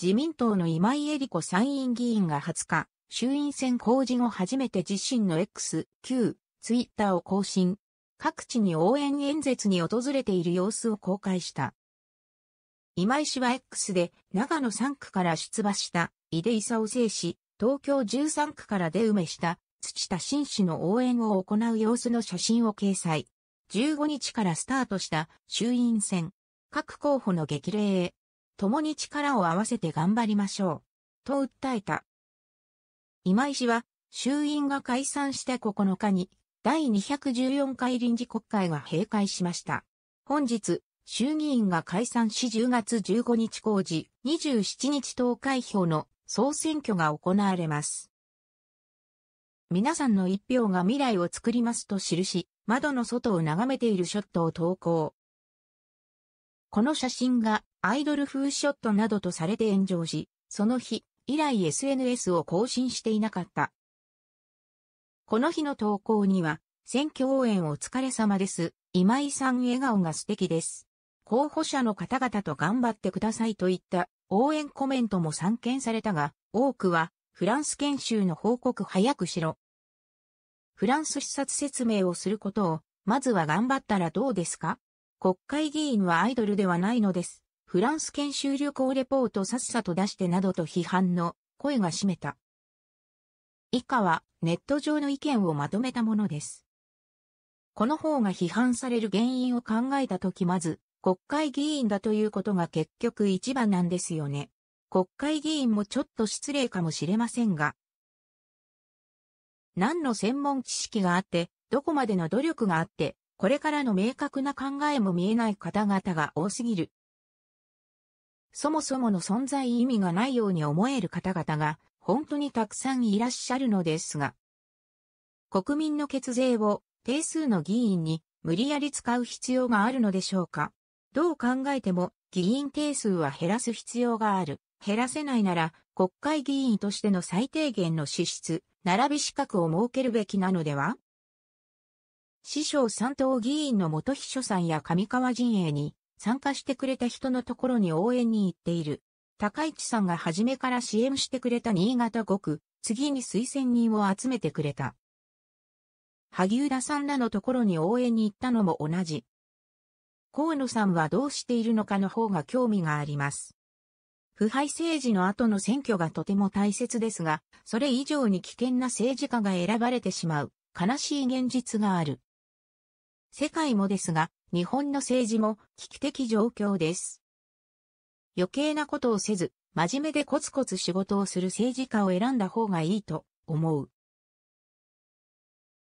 自民党の今井恵理子参院議員が20日、衆院選公示後初めて自身の X、Q、ツイッターを更新。各地に応援演説に訪れている様子を公開した。今井氏は X で長野3区から出馬した井出勲生氏、東京13区から出埋めした土田新氏の応援を行う様子の写真を掲載。15日からスタートした衆院選。各候補の激励へ共に力を合わせて頑張りましょう。と訴えた。今井氏は、衆院が解散した9日に、第214回臨時国会が閉会しました。本日、衆議院が解散し10月15日公示、27日投開票の総選挙が行われます。皆さんの一票が未来を作りますと記し、窓の外を眺めているショットを投稿。この写真がアイドル風ショットなどとされて炎上し、その日以来 SNS を更新していなかった。この日の投稿には、選挙応援お疲れ様です。今井さん笑顔が素敵です。候補者の方々と頑張ってくださいといった応援コメントも散見されたが、多くはフランス研修の報告早くしろ。フランス視察説明をすることを、まずは頑張ったらどうですか国会議員はアイドルではないのです。フランス研修旅行レポートさっさと出してなどと批判の声が占めた。以下はネット上の意見をまとめたものです。この方が批判される原因を考えたときまず、国会議員だということが結局一番なんですよね。国会議員もちょっと失礼かもしれませんが。何の専門知識があって、どこまでの努力があって、これからの明確な考えも見えない方々が多すぎる。そもそもの存在意味がないように思える方々が本当にたくさんいらっしゃるのですが、国民の血税を定数の議員に無理やり使う必要があるのでしょうかどう考えても議員定数は減らす必要がある。減らせないなら国会議員としての最低限の資質、並び資格を設けるべきなのでは師匠三党議員の元秘書さんや上川陣営に参加してくれた人のところに応援に行っている。高市さんが初めから支援してくれた新潟5区、次に推薦人を集めてくれた。萩生田さんらのところに応援に行ったのも同じ。河野さんはどうしているのかの方が興味があります。腐敗政治の後の選挙がとても大切ですが、それ以上に危険な政治家が選ばれてしまう悲しい現実がある。世界もですが、日本の政治も危機的状況です。余計なことをせず、真面目でコツコツ仕事をする政治家を選んだ方がいいと思う。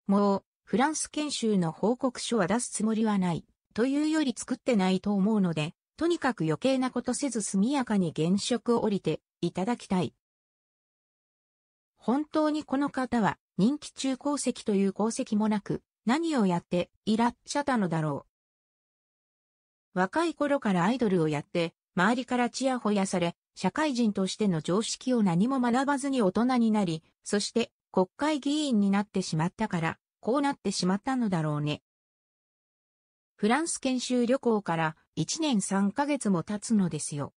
もう、フランス研修の報告書は出すつもりはない、というより作ってないと思うので、とにかく余計なことせず速やかに現職を降りていただきたい。本当にこの方は任期中功績という功績もなく、何をやっていらっしゃったのだろう。若い頃からアイドルをやって、周りからちやほやされ、社会人としての常識を何も学ばずに大人になり、そして国会議員になってしまったから、こうなってしまったのだろうね。フランス研修旅行から1年3ヶ月も経つのですよ。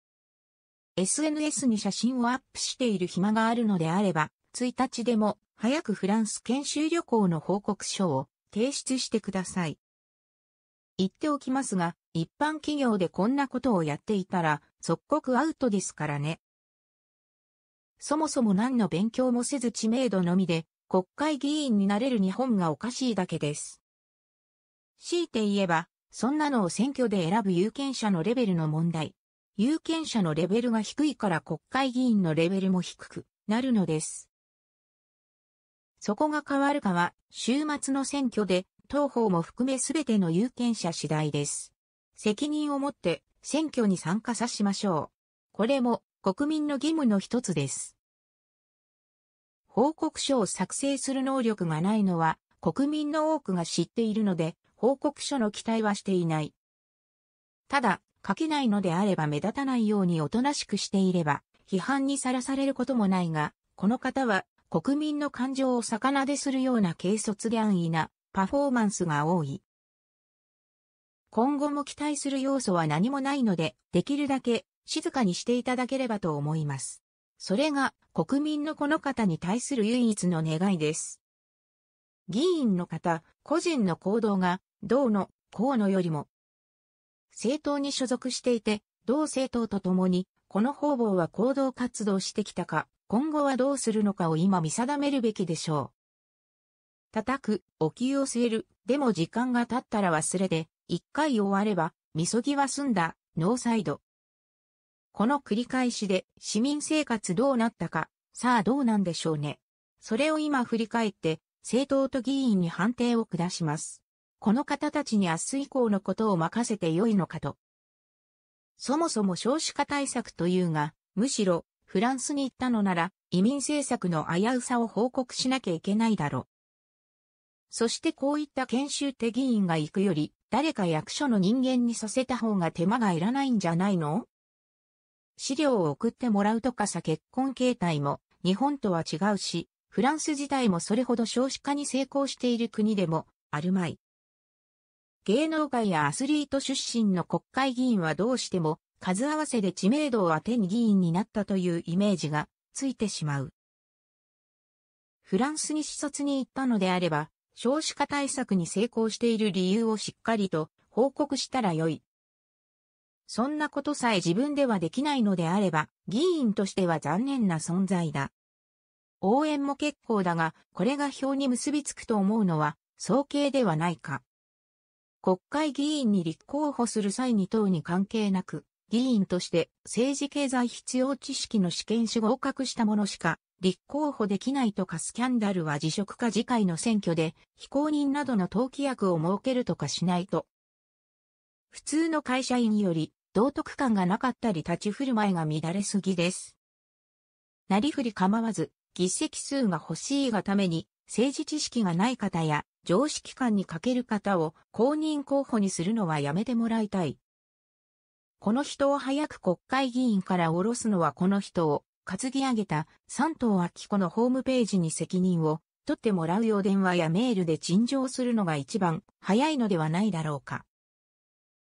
SNS に写真をアップしている暇があるのであれば、1日でも早くフランス研修旅行の報告書を提出してください。言っておきますが、一般企業でこんなことをやっていたら、即刻アウトですからね。そもそも何の勉強もせず知名度のみで、国会議員になれる日本がおかしいだけです。強いて言えば、そんなのを選挙で選ぶ有権者のレベルの問題。有権者のレベルが低いから国会議員のレベルも低くなるのです。そこが変わるかは、週末の選挙で、当方も含めすべての有権者次第です。責任を持って選挙に参加さしましょう。これも国民の義務の一つです。報告書を作成する能力がないのは国民の多くが知っているので報告書の期待はしていない。ただ、書けないのであれば目立たないようにおとなしくしていれば批判にさらされることもないが、この方は国民の感情を逆なでするような軽率で安易なパフォーマンスが多い。今後も期待する要素は何もないので、できるだけ静かにしていただければと思います。それが国民のこの方に対する唯一の願いです。議員の方、個人の行動が、どうの、河野よりも、政党に所属していて、同政党と共に、この方々は行動活動してきたか、今後はどうするのかを今見定めるべきでしょう。叩く、お灸を据える、でも時間が経ったら忘れて、一回終われば、みそぎは済んだ、ノーサイド。この繰り返しで市民生活どうなったか、さあどうなんでしょうね。それを今振り返って、政党と議員に判定を下します。この方たちに明日以降のことを任せて良いのかと。そもそも少子化対策というが、むしろフランスに行ったのなら、移民政策の危うさを報告しなきゃいけないだろそしてこういった研修って議員が行くより、誰か役所の人間にさせた方が手間がいらないんじゃないの資料を送ってもらうとかさ結婚形態も日本とは違うし、フランス自体もそれほど少子化に成功している国でもあるまい。芸能界やアスリート出身の国会議員はどうしても数合わせで知名度を当てに議員になったというイメージがついてしまう。フランスに視察に行ったのであれば、少子化対策に成功している理由をしっかりと報告したらよい。そんなことさえ自分ではできないのであれば、議員としては残念な存在だ。応援も結構だが、これが票に結びつくと思うのは、早計ではないか。国会議員に立候補する際に等に関係なく、議員として政治経済必要知識の試験紙合格した者しか立候補できないとかスキャンダルは辞職か次回の選挙で非公認などの登記役を設けるとかしないと。普通の会社員より道徳感がなかったり立ち振る舞いが乱れすぎです。なりふり構わず、議席数が欲しいがために政治知識がない方や常識観に欠ける方を公認候補にするのはやめてもらいたい。この人を早く国会議員から降ろすのはこの人を担ぎ上げた三藤明子のホームページに責任を取ってもらうよう電話やメールで陳情するのが一番早いのではないだろうか。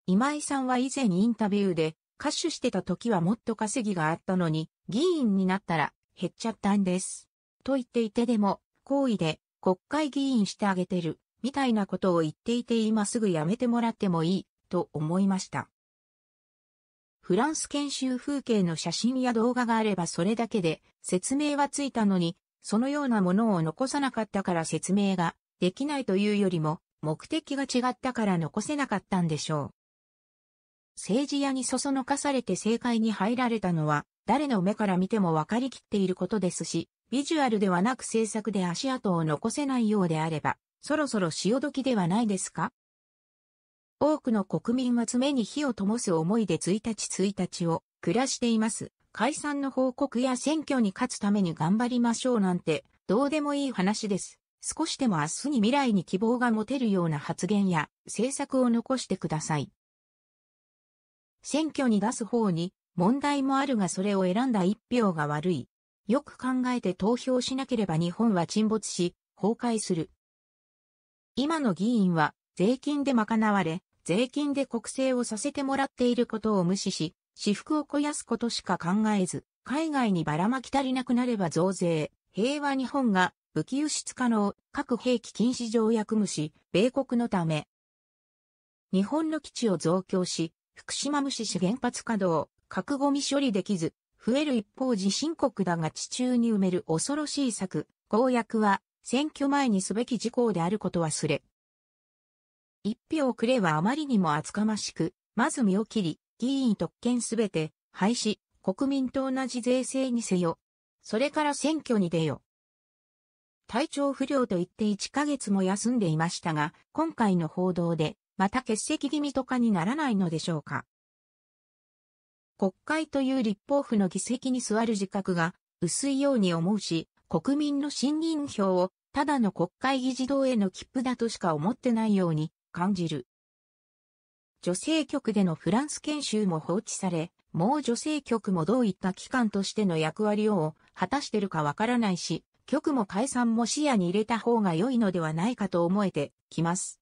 今井さんは以前インタビューで歌手してた時はもっと稼ぎがあったのに議員になったら減っちゃったんです。と言っていてでも、好意で国会議員してあげてるみたいなことを言っていて今すぐ辞めてもらってもいいと思いました。フランス研修風景の写真や動画があればそれだけで説明はついたのに、そのようなものを残さなかったから説明ができないというよりも、目的が違ったから残せなかったんでしょう。政治屋にそそのかされて政界に入られたのは、誰の目から見ても分かりきっていることですし、ビジュアルではなく制作で足跡を残せないようであれば、そろそろ潮時ではないですか多くの国民は爪に火を灯す思いで1日1日を暮らしています。解散の報告や選挙に勝つために頑張りましょうなんて、どうでもいい話です。少しでも明日に未来に希望が持てるような発言や政策を残してください。選挙に出す方に問題もあるがそれを選んだ一票が悪い。よく考えて投票しなければ日本は沈没し、崩壊する。今の議員は税金で賄われ、税金で国政をさせてもらっていることを無視し、私腹を肥やすことしか考えず、海外にばらまき足りなくなれば増税、平和日本が武器輸出可能、核兵器禁止条約無視、米国のため。日本の基地を増強し、福島無視し原発稼働、核ゴミ処理できず、増える一方地深刻だが地中に埋める恐ろしい策、公約は、選挙前にすべき事項であることはすれ、一票くれはあまりにも厚かましく、まず身を切り、議員特権すべて廃止、国民と同じ税制にせよ。それから選挙に出よ。体調不良と言って1ヶ月も休んでいましたが、今回の報道で、また欠席気味とかにならないのでしょうか。国会という立法府の議席に座る自覚が薄いように思うし、国民の信任票をただの国会議事堂への切符だとしか思ってないように感じる。女性局でのフランス研修も放置され、もう女性局もどういった機関としての役割を果たしてるかわからないし、局も解散も視野に入れた方が良いのではないかと思えてきます。